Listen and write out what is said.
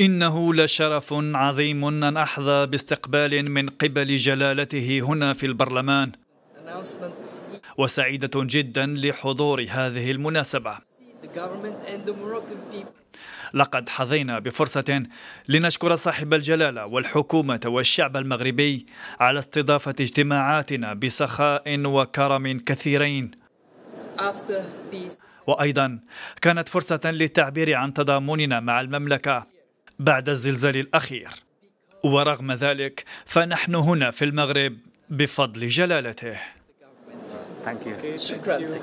إنه لشرف عظيم أن أحظى باستقبال من قبل جلالته هنا في البرلمان وسعيدة جدا لحضور هذه المناسبة لقد حظينا بفرصة لنشكر صاحب الجلالة والحكومة والشعب المغربي على استضافة اجتماعاتنا بسخاء وكرم كثيرين وأيضا كانت فرصة للتعبير عن تضامننا مع المملكة بعد الزلزال الأخير ورغم ذلك فنحن هنا في المغرب بفضل جلالته شكرا